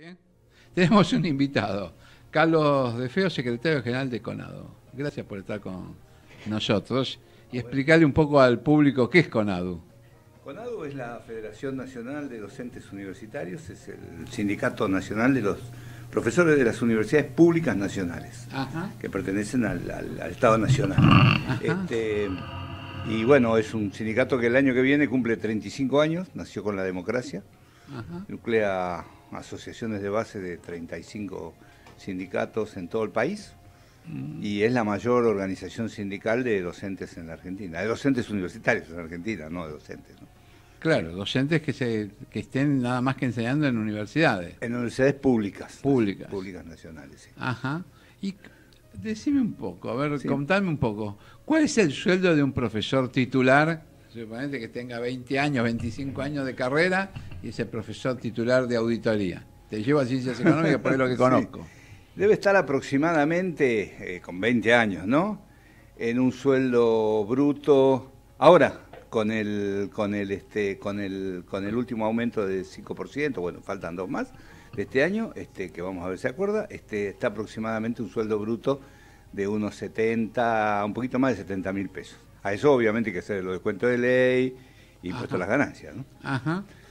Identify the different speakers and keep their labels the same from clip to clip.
Speaker 1: Tenemos un invitado, Carlos De Feo, secretario general de Conado. Gracias por estar con nosotros y ah, explicarle un poco al público qué es Conadu.
Speaker 2: CONADU es la Federación Nacional de Docentes Universitarios, es el sindicato nacional de los profesores de las universidades públicas nacionales, que pertenecen al, Estado Nacional. Este, y bueno, es un sindicato que el año que viene cumple 35 años, nació con la democracia nuclea asociaciones de base de 35 sindicatos en todo el país mm. y es la mayor organización sindical de docentes en la Argentina, de docentes universitarios en Argentina, no de docentes.
Speaker 1: Claro, docentes que, se, estén nada más que enseñando en universidades. En
Speaker 2: universidades públicas. Públicas. Públicas nacionales, sí.
Speaker 1: Ajá. Y decime un poco, a ver, contame un poco, ¿cuál es el sueldo de un profesor titular que tenga 20 años, 25 años de carrera y es el profesor titular de auditoría. Te llevo a ciencias económicas por lo que conozco.
Speaker 2: Debe estar aproximadamente, eh, con 20 años, ¿no? En un sueldo bruto. Ahora, con el, con el, este, con el, con el último aumento del 5%, bueno, faltan dos más de este año, este, que vamos a ver si acuerda, este, está aproximadamente un sueldo bruto de unos 70, un poquito más de 70 mil pesos eso obviamente hay que hacer los descuentos de ley, impuesto a las ganancias. ¿no?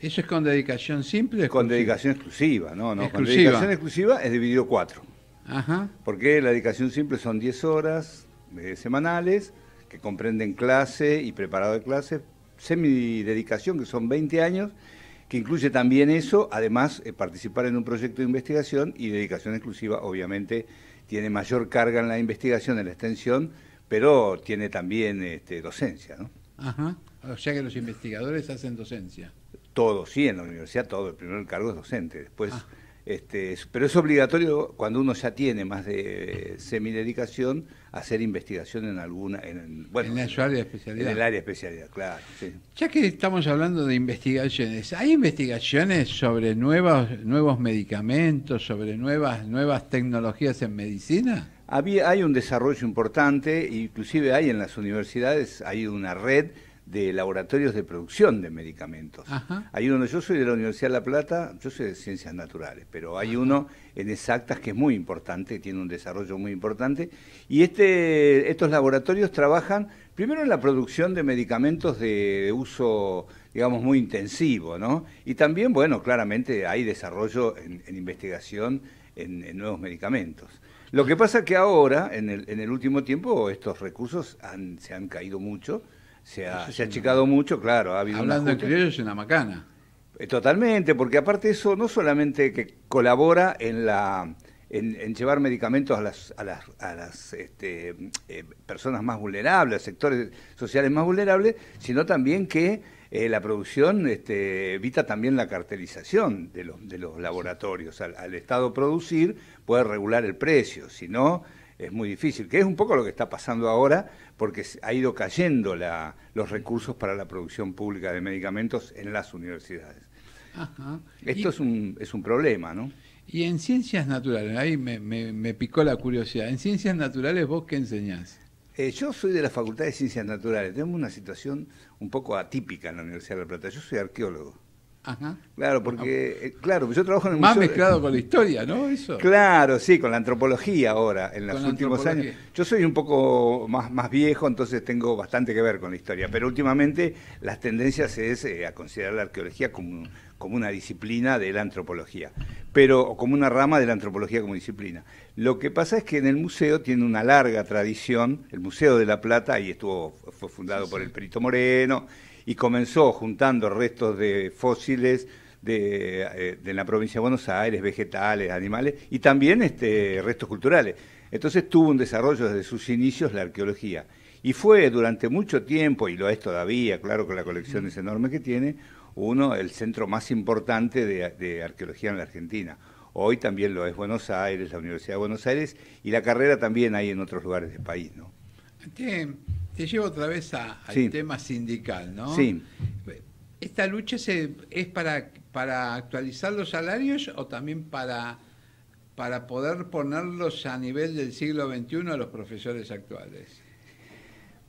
Speaker 2: ¿Eso es con dedicación simple? con dedicación exclusiva, no, dedicación exclusiva es dividido cuatro. Porque la dedicación simple son 10 horas eh, semanales que comprenden clase y preparado de clase, dedicación que son 20 años, que incluye también eso, además eh, participar en un proyecto de investigación y dedicación exclusiva, obviamente, tiene mayor carga en la investigación, en la extensión, pero tiene también este, docencia, ¿no? Ajá. O sea que
Speaker 1: los investigadores hacen docencia.
Speaker 2: Todos, sí, en la universidad todo. El primer cargo es docente. Después, ah. este, pero es obligatorio cuando uno ya tiene más de semidedicación hacer investigación en alguna, en, bueno, área de especialidad. En el área de especialidad, claro.
Speaker 1: Ya que estamos hablando de investigaciones, hay investigaciones sobre nuevos nuevos medicamentos, sobre nuevas nuevas tecnologías en medicina
Speaker 2: hay un desarrollo importante, inclusive hay en las universidades, hay una red de laboratorios de producción de medicamentos. Hay uno, yo soy de la Universidad de La Plata, yo soy de ciencias naturales, pero hay uno en exactas que es muy importante, tiene un desarrollo muy importante, y este, estos laboratorios trabajan primero en la producción de medicamentos de uso, digamos, muy intensivo, ¿no? Y también, bueno, claramente hay desarrollo en, investigación en nuevos medicamentos. Lo que pasa es que ahora, en el, último tiempo, estos recursos se han caído mucho, se ha, achicado mucho, claro. Ha habido Hablando en criollo es una macana. Eh, totalmente, porque aparte eso no solamente que colabora en la en, llevar medicamentos a las, a las, a las este, eh, personas más vulnerables, a sectores sociales más vulnerables, sino también que eh, la producción este, evita también la cartelización de los, de los laboratorios. Al, Estado producir puede regular el precio, si no es muy difícil, que es un poco lo que está pasando ahora, porque ha ido cayendo la, los recursos para la producción pública de medicamentos en las universidades. Esto es, un, es un problema, ¿no?
Speaker 1: Y en ciencias naturales, ahí me, me picó la curiosidad, en ciencias naturales vos qué
Speaker 2: enseñás? Eh, yo soy de la Facultad de Ciencias Naturales. Tenemos una situación un poco atípica en la Universidad de La Plata. Yo soy arqueólogo. Ajá. Claro, porque ah. eh, claro, pues yo trabajo en el Más mezclado con la historia, ¿no? Claro, sí, con la antropología ahora, en los últimos años. Yo soy un poco más, más viejo, entonces tengo bastante que ver con la historia, pero últimamente las tendencias es eh, a considerar la arqueología como como una disciplina de la antropología, pero como una rama de la antropología como disciplina. Lo que pasa es que en el museo tiene una larga tradición, el Museo de la Plata, ahí estuvo, fue fundado por el Perito Moreno, y comenzó juntando restos de fósiles eh, de, la provincia de Buenos Aires, vegetales, animales, y también este, restos culturales. Entonces tuvo un desarrollo desde sus inicios la arqueología. Y fue durante mucho tiempo, y lo es todavía, claro que la colección es enorme que tiene, uno, el centro más importante de, arqueología en la Argentina. Hoy también lo es Buenos Aires, la Universidad de Buenos Aires, y la carrera también hay en otros lugares del país, ¿no?
Speaker 1: Te, llevo otra vez a, al tema sindical, ¿no? Sí. ¿Esta lucha es para, para actualizar los salarios o también para para poder ponerlos a nivel del siglo XXI a los profesores actuales?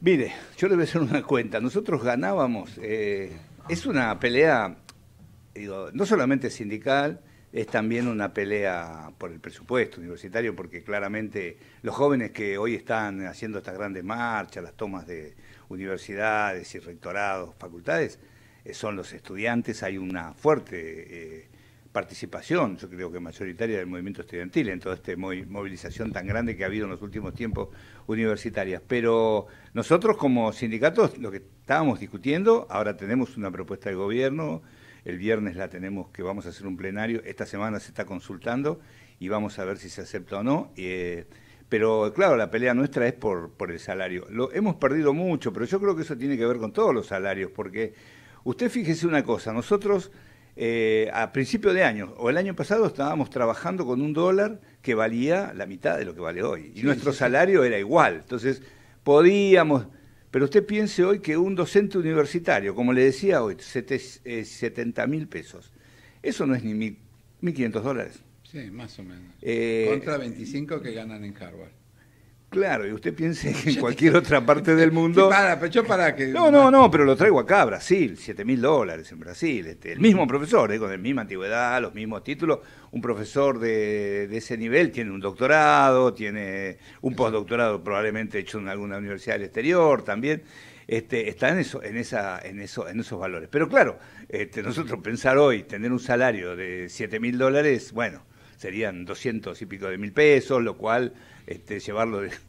Speaker 2: Mire, yo le voy a hacer una cuenta. Nosotros ganábamos eh, es una pelea, digo, no solamente sindical, es también una pelea por el presupuesto universitario, porque claramente los jóvenes que hoy están haciendo estas grandes marchas, las tomas de universidades y rectorados, facultades, eh, son los estudiantes, hay una fuerte eh, participación, yo creo que mayoritaria del movimiento estudiantil en toda esta movilización tan grande que ha habido en los últimos tiempos universitarias. Pero nosotros como sindicatos, lo que estábamos discutiendo, ahora tenemos una propuesta del gobierno, el viernes la tenemos que vamos a hacer un plenario, esta semana se está consultando y vamos a ver si se acepta o no. Eh, pero claro, la pelea nuestra es por, por el salario. Lo, hemos perdido mucho, pero yo creo que eso tiene que ver con todos los salarios, porque usted fíjese una cosa, nosotros eh, a principio de año o el año pasado estábamos trabajando con un dólar que valía la mitad de lo que vale hoy. Y nuestro salario era igual. Entonces, podíamos... Pero usted piense hoy que un docente universitario, como le decía hoy, eh, mil pesos, eso no es ni 1.500 dólares.
Speaker 1: Sí, más o menos. Eh, Contra 25 que ganan en Harvard.
Speaker 2: Claro, y usted piense que en cualquier otra parte del mundo. Para, pero para que. No, no, no, pero lo traigo acá Brasil, 7 mil dólares en Brasil. Este, el mismo profesor, eh, con la misma antigüedad, los mismos títulos. Un profesor de, ese nivel tiene un doctorado, tiene un postdoctorado probablemente hecho en alguna universidad del exterior también. Este, está en, eso, en, esa, en, eso, en esos valores. Pero claro, este, nosotros pensar hoy, tener un salario de 7 mil dólares, bueno serían 200 y pico de mil pesos, lo cual este, llevarlo es,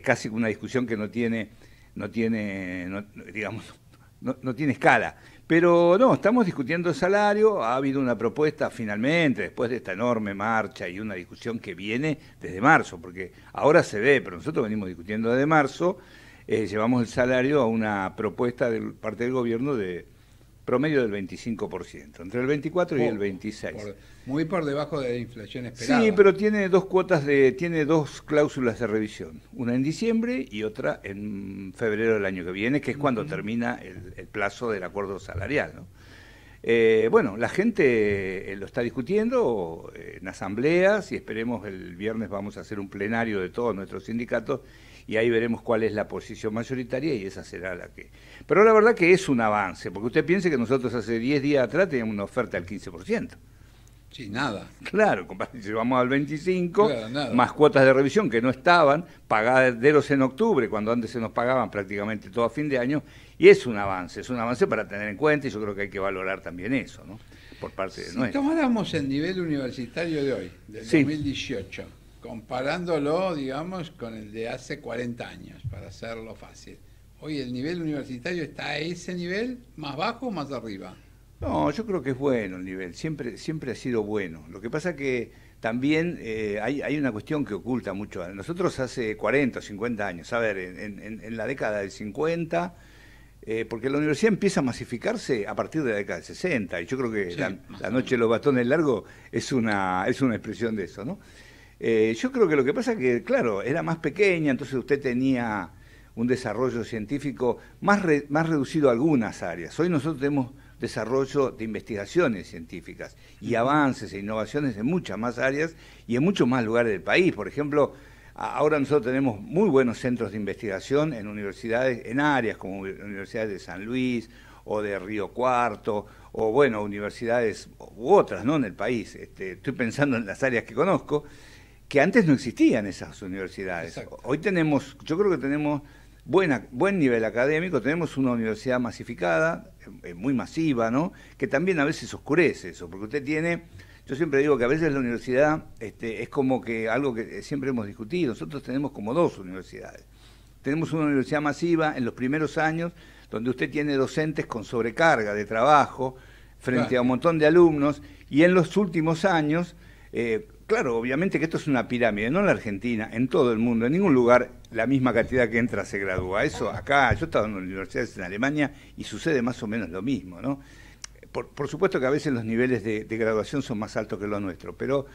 Speaker 2: casi una discusión que no tiene, no tiene, digamos, no, tiene escala. Pero no, estamos discutiendo el salario, ha habido una propuesta finalmente, después de esta enorme marcha y una discusión que viene desde marzo, porque ahora se ve, pero nosotros venimos discutiendo desde marzo, eh, llevamos el salario a una propuesta de parte del gobierno de promedio del 25%, entre el 24 y el 26.
Speaker 1: muy por debajo de la inflación esperada. Sí, pero
Speaker 2: tiene dos cuotas de tiene dos cláusulas de revisión, una en diciembre y otra en febrero del año que viene, que es cuando termina el, plazo del acuerdo salarial, ¿no? Eh, bueno, la gente eh, lo está discutiendo eh, en asambleas y esperemos el viernes vamos a hacer un plenario de todos nuestros sindicatos y ahí veremos cuál es la posición mayoritaria y esa será la que... Pero la verdad que es un avance, porque usted piense que nosotros hace 10 días atrás teníamos una oferta del 15%. Sí, nada. Claro, llevamos al 25, más cuotas de revisión que no estaban, pagadas de los en octubre, cuando antes se nos pagaban prácticamente todo a fin de año, y es un avance, es un avance para tener en cuenta y yo creo que hay que valorar también eso, ¿no? Por parte de si
Speaker 1: tomáramos el nivel universitario de hoy, del sí. 2018, comparándolo, digamos, con el de hace 40 años, para hacerlo fácil. Hoy el nivel universitario está a ese nivel, más bajo o más arriba.
Speaker 2: No, yo creo que es bueno el nivel, siempre, siempre ha sido bueno. Lo que pasa que también eh, hay, una cuestión que oculta mucho. Nosotros hace 40 o 50 años, a ver, en, la década del 50, eh, porque la universidad empieza a masificarse a partir de la década del 60, y yo creo que la, noche de los bastones largos es una, es una expresión de eso, ¿no? Eh, yo creo que lo que pasa es que, claro, era más pequeña, entonces usted tenía un desarrollo científico más, más reducido a algunas áreas. Hoy nosotros tenemos desarrollo de investigaciones científicas y avances e innovaciones en muchas más áreas y en muchos más lugares del país. Por ejemplo, ahora nosotros tenemos muy buenos centros de investigación en universidades, en áreas como universidades de San Luis o de Río Cuarto, o bueno, universidades u otras, ¿no? En el país. Este, estoy pensando en las áreas que conozco que antes no existían esas universidades. Hoy tenemos, yo creo que tenemos buen nivel académico, tenemos una universidad masificada, eh, eh, muy masiva, ¿no? Que también a veces oscurece eso, porque usted tiene, yo siempre digo que a veces la universidad este, es como que algo que eh, siempre hemos discutido, nosotros tenemos como dos universidades. Tenemos una universidad masiva en los primeros años, donde usted tiene docentes con sobrecarga de trabajo frente a un montón de alumnos, y en los últimos años Claro, obviamente que esto es una pirámide, no en la Argentina, en todo el mundo, en ningún lugar la misma cantidad que entra se gradúa. Eso acá, yo he estado en universidades en Alemania y sucede más o menos lo mismo, ¿no? Por, supuesto que a veces los niveles de, graduación son más altos que los nuestros, pero,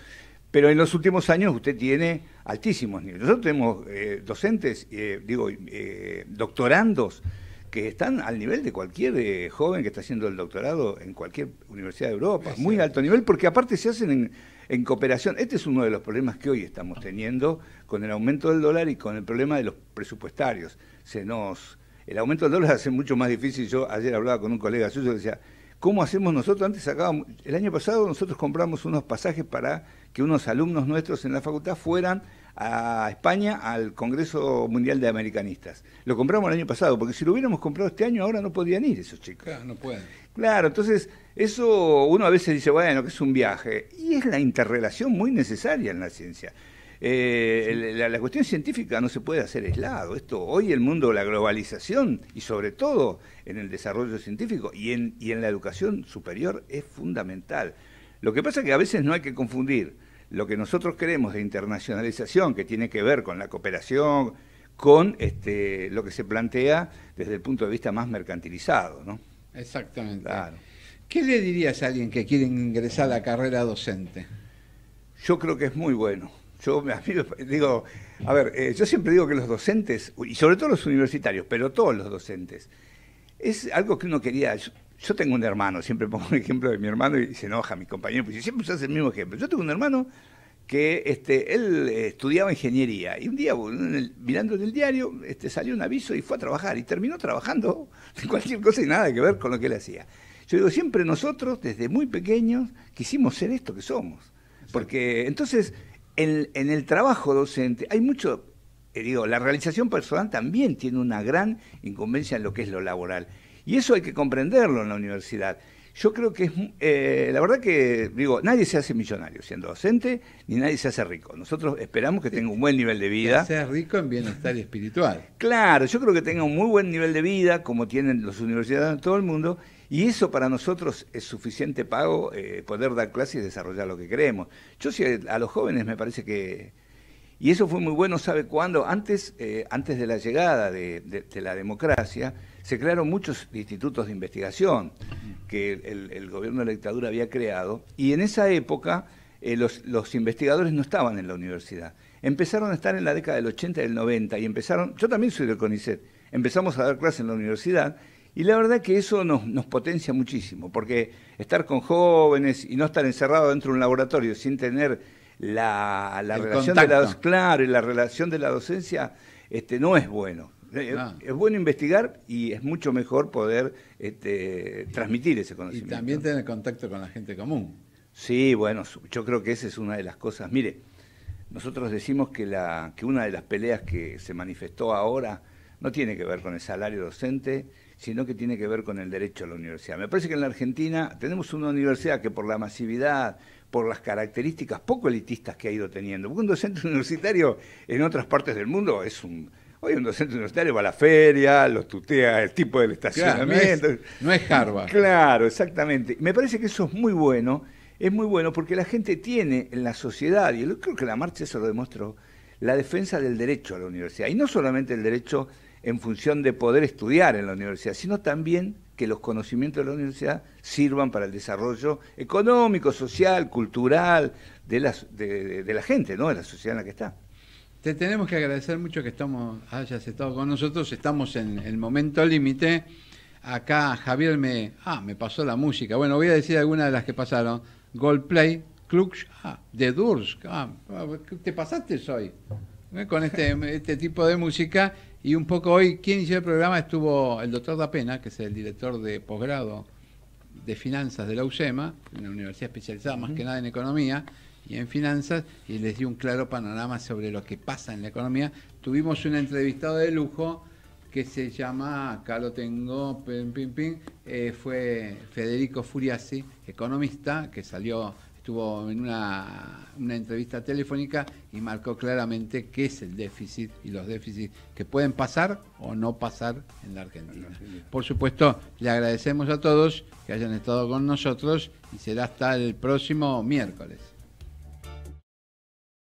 Speaker 2: pero en los últimos años usted tiene altísimos niveles. Nosotros tenemos eh, docentes, eh, digo, eh, doctorandos que están al nivel de cualquier joven que está haciendo el doctorado en cualquier universidad de Europa, muy alto nivel, porque aparte se hacen en en cooperación. Este es uno de los problemas que hoy estamos teniendo con el aumento del dólar y con el problema de los presupuestarios. Se nos, el aumento del dólar hace mucho más difícil. Yo ayer hablaba con un colega suyo que decía, ¿cómo hacemos nosotros? Antes sacábamos, el año pasado nosotros compramos unos pasajes para que unos alumnos nuestros en la facultad fueran a España al Congreso Mundial de Americanistas. Lo compramos el año pasado, porque si lo hubiéramos comprado este año, ahora no podían ir esos chicos. no pueden. Claro, entonces eso uno a veces dice, bueno, que es un viaje, y es la interrelación muy necesaria en la ciencia. Eh, la, cuestión científica no se puede hacer aislado. Esto hoy el mundo, la globalización y sobre todo en el desarrollo científico y en, y en la educación superior es fundamental. Lo que pasa es que a veces no hay que confundir lo que nosotros creemos de internacionalización, que tiene que ver con la cooperación, con este, lo que se plantea desde el punto de vista más mercantilizado, ¿no? Exactamente. Claro. ¿Qué le dirías a alguien que quiere ingresar
Speaker 1: a la carrera docente?
Speaker 2: Yo creo que es muy bueno. Yo me digo, a ver, eh, yo siempre digo que los docentes, y sobre todo los universitarios, pero todos los docentes, es algo que uno quería. Yo, tengo un hermano, siempre pongo un ejemplo de mi hermano y se enoja mi compañero Pues porque siempre usas el mismo ejemplo. Yo tengo un hermano que este, él eh, estudiaba ingeniería y un día mirando en el diario este, salió un aviso y fue a trabajar y terminó trabajando en cualquier cosa y nada que ver con lo que él hacía. Yo digo, siempre nosotros desde muy pequeños quisimos ser esto que somos, porque entonces en, el trabajo docente hay mucho, eh, digo, la realización personal también tiene una gran incumbencia en lo que es lo laboral y eso hay que comprenderlo en la universidad yo creo que es, eh, la verdad que, digo, nadie se hace millonario siendo docente, ni nadie se hace rico. Nosotros esperamos que tenga un buen nivel de vida. sea rico en bienestar espiritual. Claro, yo creo que tenga un muy buen nivel de vida, como tienen las universidades en todo el mundo, y eso para nosotros es suficiente pago, eh, poder dar clases y desarrollar lo que queremos. Yo sí, a los jóvenes me parece que... Y eso fue muy bueno, ¿sabe cuándo? Antes, eh, antes de la llegada de la democracia, se crearon muchos institutos de investigación que el, gobierno de la dictadura había creado, y en esa época eh, los, investigadores no estaban en la universidad. Empezaron a estar en la década del 80 y del 90, y empezaron, yo también soy del CONICET, empezamos a dar clases en la universidad, y la verdad que eso nos, potencia muchísimo, porque estar con jóvenes y no estar encerrado dentro de un laboratorio sin tener la, relación de la, claro, la relación de la docencia este, no es bueno. Eh, eh, ah. Es, bueno investigar y es mucho mejor poder este, transmitir ese conocimiento. Y también tener contacto con la gente común. Sí, bueno, yo creo que esa es una de las cosas. Mire, nosotros decimos que, la, que una de las peleas que se manifestó ahora no tiene que ver con el salario docente, sino que tiene que ver con el derecho a la universidad. Me parece que en la Argentina tenemos una universidad que por la masividad, por las características poco elitistas que ha ido teniendo, porque un docente universitario en otras partes del mundo es un Hoy un docente universitario va a la feria, los tutea el tipo del estacionamiento. no, es, Harvard. Claro, exactamente. Me parece que eso es muy bueno, es muy bueno porque la gente tiene en la sociedad, y yo creo que la marcha eso lo demostró, la defensa del derecho a la universidad. Y no solamente el derecho en función de poder estudiar en la universidad, sino también que los conocimientos de la universidad sirvan para el desarrollo económico, social, cultural de la, de la gente, ¿no? de la sociedad en la que está.
Speaker 1: Te tenemos que agradecer mucho que estamos, hayas estado con nosotros. Estamos en el momento límite. Acá Javier me, ah, me pasó la música. Bueno, voy a decir algunas de las que pasaron. Goldplay, Klux, ah, The ah, ah, te pasaste hoy eh, con este, este, tipo de música. Y un poco hoy, quien hizo el programa estuvo el doctor Dapena, que es el director de posgrado de finanzas de la UCEMA, una universidad especializada más que nada en economía y en finanzas y les dio un claro panorama sobre lo que pasa en la economía. Tuvimos un entrevistado de lujo que se llama, acá lo tengo, pim, eh, fue Federico Furiasi, economista, que salió, estuvo en una entrevista telefónica y marcó claramente qué es el déficit y los déficits que pueden pasar o no pasar en la Argentina. Por supuesto, le agradecemos a todos que hayan estado con nosotros y será hasta el próximo miércoles.